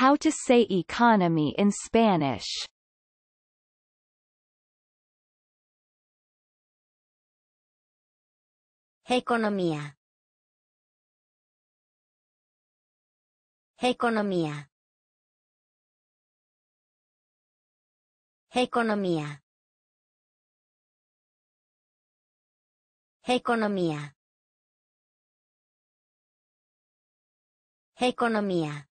How to say economy in Spanish Economía Economía Economía Economía Economía